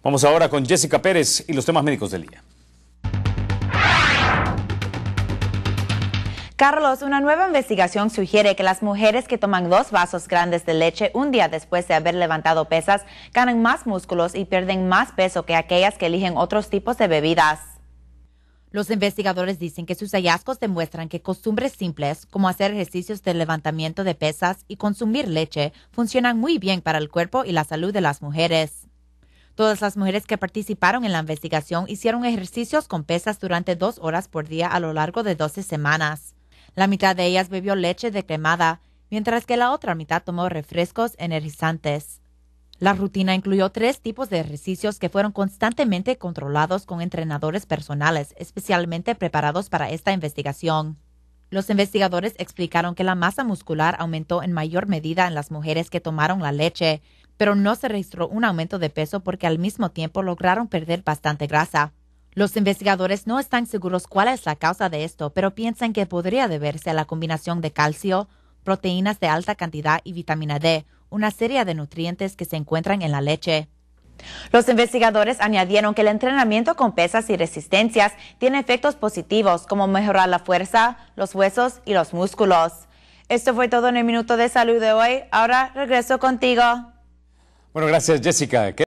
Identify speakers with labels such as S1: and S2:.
S1: Vamos ahora con Jessica Pérez y los temas médicos del día. Carlos, una nueva investigación sugiere que las mujeres que toman dos vasos grandes de leche un día después de haber levantado pesas ganan más músculos y pierden más peso que aquellas que eligen otros tipos de bebidas. Los investigadores dicen que sus hallazgos demuestran que costumbres simples como hacer ejercicios de levantamiento de pesas y consumir leche funcionan muy bien para el cuerpo y la salud de las mujeres. Todas las mujeres que participaron en la investigación hicieron ejercicios con pesas durante dos horas por día a lo largo de 12 semanas. La mitad de ellas bebió leche de cremada, mientras que la otra mitad tomó refrescos energizantes. La rutina incluyó tres tipos de ejercicios que fueron constantemente controlados con entrenadores personales, especialmente preparados para esta investigación. Los investigadores explicaron que la masa muscular aumentó en mayor medida en las mujeres que tomaron la leche, pero no se registró un aumento de peso porque al mismo tiempo lograron perder bastante grasa. Los investigadores no están seguros cuál es la causa de esto, pero piensan que podría deberse a la combinación de calcio, proteínas de alta cantidad y vitamina D, una serie de nutrientes que se encuentran en la leche. Los investigadores añadieron que el entrenamiento con pesas y resistencias tiene efectos positivos como mejorar la fuerza, los huesos y los músculos. Esto fue todo en el Minuto de Salud de hoy. Ahora regreso contigo. Bueno, gracias Jessica.